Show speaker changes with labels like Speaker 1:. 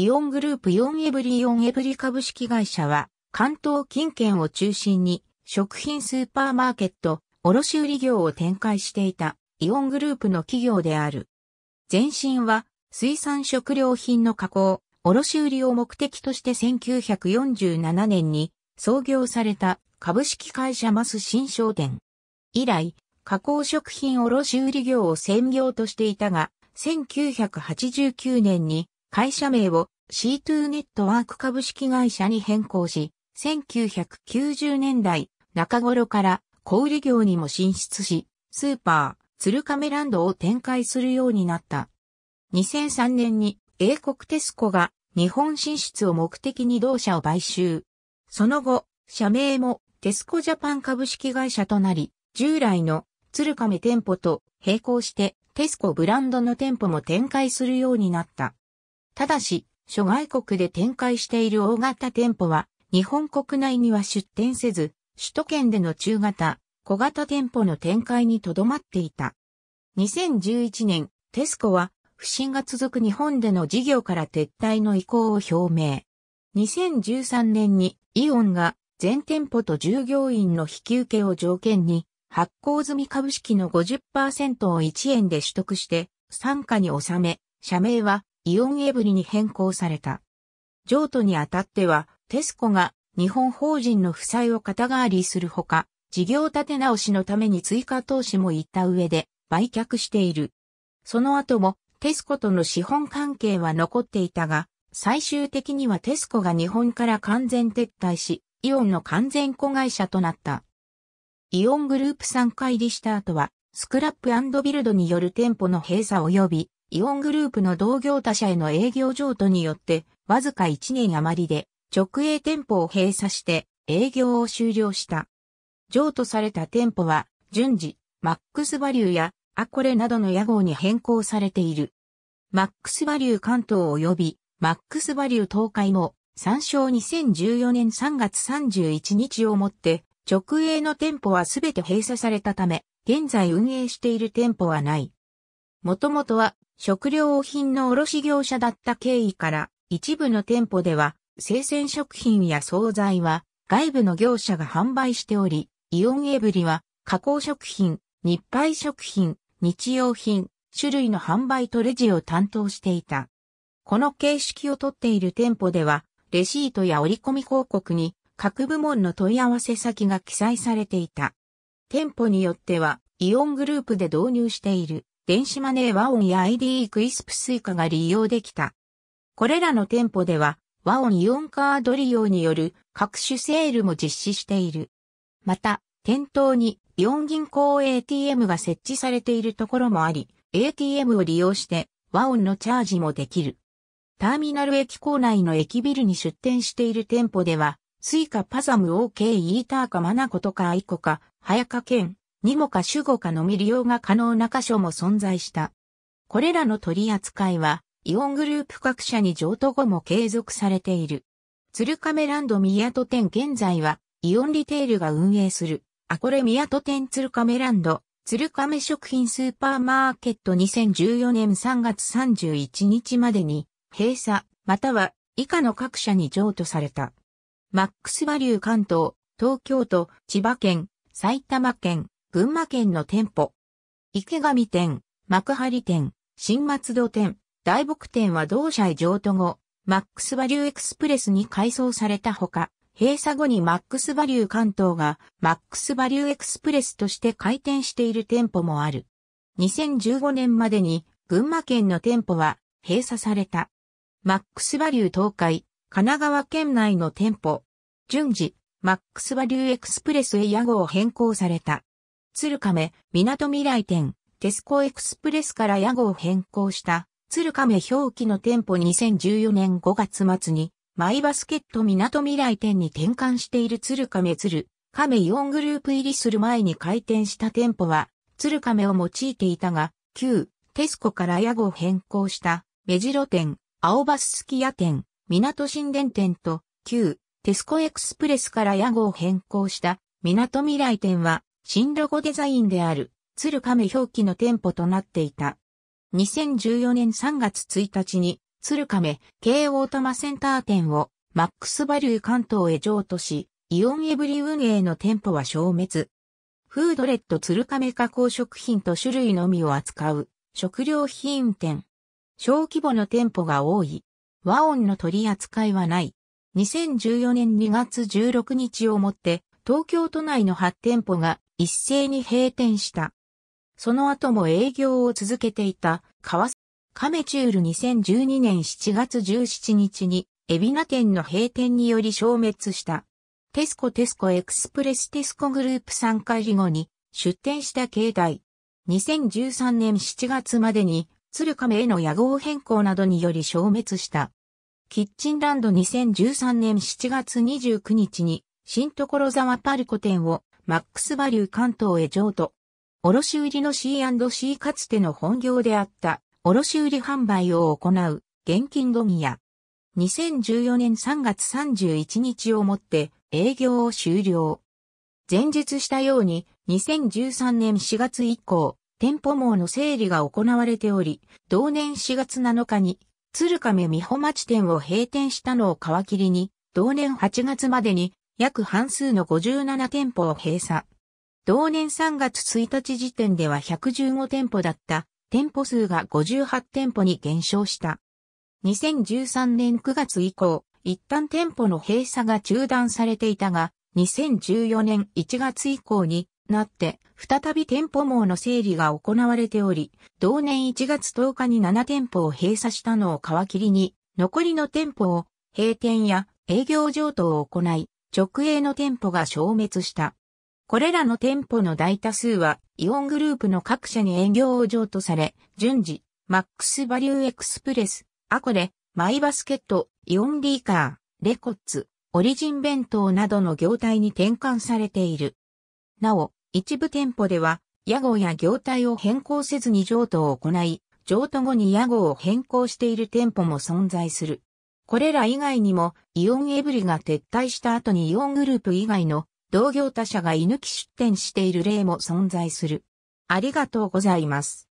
Speaker 1: イオングループイオンエブリイオンエブリ株式会社は、関東近県を中心に、食品スーパーマーケット、卸売業を展開していた、イオングループの企業である。前身は、水産食料品の加工、卸売を目的として1947年に創業された株式会社マス新商店。以来、加工食品卸売業を専業としていたが、1989年に会社名を C2 ネットワーク株式会社に変更し、1990年代中頃から小売業にも進出し、スーパー、鶴亀ランドを展開するようになった。2003年に英国テスコが日本進出を目的に同社を買収。その後、社名もテスコジャパン株式会社となり、従来の鶴亀店舗と並行してテスコブランドの店舗も展開するようになった。ただし、諸外国で展開している大型店舗は、日本国内には出店せず、首都圏での中型、小型店舗の展開にとどまっていた。2011年、テスコは、不振が続く日本での事業から撤退の意向を表明。2013年にイオンが全店舗と従業員の引き受けを条件に発行済み株式の50%を1円で取得して参加に収め、社名はイオンエブリに変更された。譲渡にあたっては、テスコが日本法人の負債を肩代わりするほか、事業立て直しのために追加投資も行った上で売却している。その後もテスコとの資本関係は残っていたが、最終的にはテスコが日本から完全撤退し、イオンの完全子会社となった。イオングループ3回入りした後は、スクラップビルドによる店舗の閉鎖及びイオングループの同業他社への営業譲渡によって、わずか1年余りで直営店舗を閉鎖して営業を終了した。譲渡された店舗は、順次、マックスバリューやアコレなどの屋号に変更されている。マックスバリュー関東及びマックスバリュー東海も参照2014年3月31日をもって直営の店舗はすべて閉鎖されたため現在運営している店舗はない。もともとは食料品の卸業者だった経緯から、一部の店舗では、生鮮食品や惣菜は、外部の業者が販売しており、イオンエブリは、加工食品、日配食品、日用品、種類の販売とレジを担当していた。この形式をとっている店舗では、レシートや折り込み広告に各部門の問い合わせ先が記載されていた。店舗によってはイオングループで導入している電子マネーワオンや ID クイスプスイカが利用できた。これらの店舗では、ワオンイオンカード利用による各種セールも実施している。また、店頭にイオン銀行 ATM が設置されているところもあり、ATM を利用してワオンのチャージもできる。ターミナル駅構内の駅ビルに出店している店舗では、スイカパザム OK イーターかマナコとかアイコか、早川県、二語か主語かのみ利用が可能な箇所も存在した。これらの取り扱いは、イオングループ各社に譲渡後も継続されている。鶴亀ランド宮戸店現在は、イオンリテールが運営する、アコレ宮戸店鶴亀ランド、鶴亀食品スーパーマーケット2014年3月31日までに、閉鎖、または以下の各社に譲渡された。マックスバリュー関東、東京都、千葉県、埼玉県、群馬県の店舗。池上店、幕張店、新松戸店、大木店は同社へ譲渡後、マックスバリューエクスプレスに改装されたほか、閉鎖後にマックスバリュー関東がマックスバリューエクスプレスとして開店している店舗もある。2015年までに群馬県の店舗は閉鎖された。マックスバリュー東海、神奈川県内の店舗。順次、マックスバリューエクスプレスへ屋号を変更された。鶴亀、港未来店、テスコエクスプレスから屋号を変更した、鶴亀表記の店舗2014年5月末に、マイバスケット港未来店に転換している鶴亀鶴、亀4グループ入りする前に開店した店舗は、鶴亀を用いていたが、旧、テスコから屋号を変更した、目白店、青バススキヤ店、港神殿店と、旧、テスコエクスプレスから屋号を変更した、港未来店は、新ロゴデザインである、鶴亀表記の店舗となっていた。2014年3月1日に、鶴亀、京王多摩センター店を、マックスバリュー関東へ譲渡し、イオンエブリ運営の店舗は消滅。フードレット鶴亀加工食品と種類のみを扱う、食料品店。小規模の店舗が多い。和音の取り扱いはない。2014年2月16日をもって、東京都内の8店舗が一斉に閉店した。その後も営業を続けていた、川、メチュール2012年7月17日に、エビナ店の閉店により消滅した。テスコテスコエクスプレステスコグループ参加以後に出店した境内。2013年7月までに鶴亀への野号変更などにより消滅した。キッチンランド2013年7月29日に新所沢パルコ店をマックスバリュー関東へ譲渡。卸売の C&C かつての本業であった卸売販売を行う現金ミや2014年3月31日をもって営業を終了。前述したように2013年4月以降店舗網の整理が行われており同年4月7日に鶴亀美穂町店を閉店したのを皮切りに同年8月までに約半数の57店舗を閉鎖。同年3月1日時点では115店舗だった店舗数が58店舗に減少した。2013年9月以降、一旦店舗の閉鎖が中断されていたが、2014年1月以降になって、再び店舗網の整理が行われており、同年1月10日に7店舗を閉鎖したのを皮切りに、残りの店舗を閉店や営業譲渡を行い、直営の店舗が消滅した。これらの店舗の大多数はイオングループの各社に営業を譲渡され、順次、マックスバリューエクスプレス、アコレ、マイバスケット、イオンリーカー、レコッツ、オリジン弁当などの業態に転換されている。なお、一部店舗では、屋号や業態を変更せずに譲渡を行い、譲渡後に屋号を変更している店舗も存在する。これら以外にも、イオンエブリが撤退した後にイオングループ以外の同業他社が居抜き出店している例も存在する。ありがとうございます。